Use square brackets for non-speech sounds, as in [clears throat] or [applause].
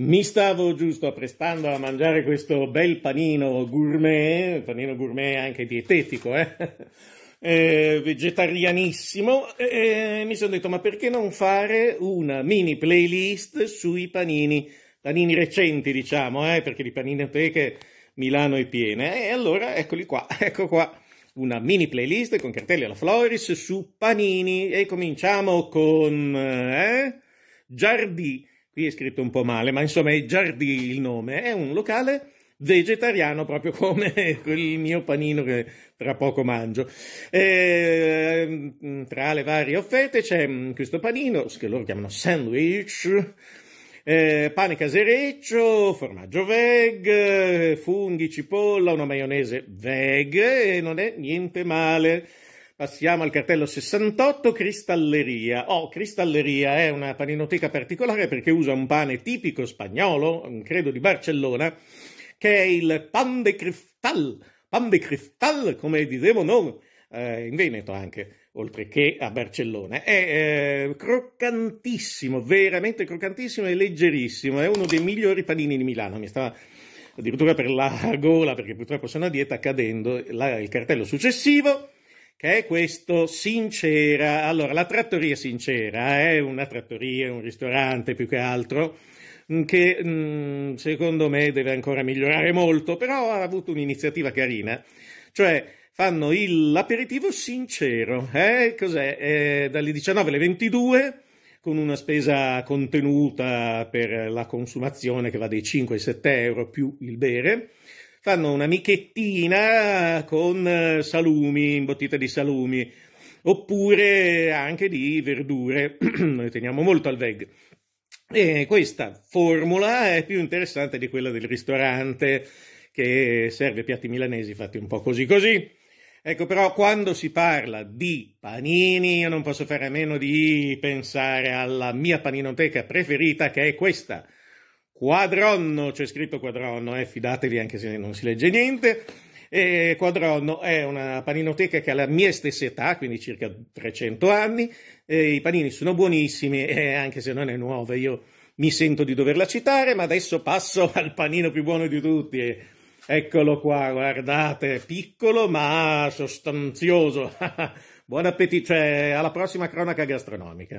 Mi stavo giusto apprestando a mangiare questo bel panino gourmet, panino gourmet anche dietetico, eh? [laughs] eh, vegetarianissimo, e mi sono detto ma perché non fare una mini playlist sui panini, panini recenti diciamo, eh? perché di paninoteche Milano è piena, e allora eccoli qua, [laughs] ecco qua, una mini playlist con cartelli alla Floris su panini, e cominciamo con eh? Giardì qui è scritto un po' male, ma insomma è Giardì il nome, è un locale vegetariano proprio come [laughs] quel mio panino che tra poco mangio. E, ehm, tra le varie offerte c'è mm, questo panino, che loro chiamano sandwich, eh, pane casereccio, formaggio veg, funghi, cipolla, una maionese veg e non è niente male. Passiamo al cartello 68, cristalleria. Oh, cristalleria è una paninoteca particolare perché usa un pane tipico spagnolo, credo di Barcellona, che è il pan de cristal. Pan de cristal, come dicevo noi, eh, in Veneto anche, oltre che a Barcellona. È eh, croccantissimo, veramente croccantissimo e leggerissimo. È uno dei migliori panini di Milano. Mi stava addirittura per la gola, perché purtroppo sono a dieta, cadendo la, il cartello successivo che è questo Sincera. Allora, la trattoria Sincera eh? è una trattoria, un ristorante più che altro, mm, che mm, secondo me deve ancora migliorare molto, però ha avuto un'iniziativa carina, cioè fanno il, l'aperitivo sincero, eh? eh, dalle 19 alle 22 con una spesa contenuta per la consumazione che va dai 5 ai 7 euro più il bere, fanno una michettina con eh, salumi, imbottita di salumi, oppure anche di verdure. [clears throat] Noi teniamo molto al veg. E questa formula è più interessante di quella del ristorante che serve piatti milanesi fatti un po' così così. Ecco, però quando si parla di panini, io non posso fare a meno di pensare alla mia paninoteca preferita che è questa Quadronno, c'è scritto Quadronno, eh, fidatevi anche se non si legge niente. E Quadronno è una paninoteca che ha la mia stessa età, quindi circa 300 anni. E I panini sono buonissimi, eh, anche se non è nuova, io mi sento di doverla citare, ma adesso passo [laughs] al panino più buono di tutti. Eccolo qua, guardate, piccolo ma sostanzioso. [laughs] Buon appetito, cioè alla prossima cronaca gastronomica.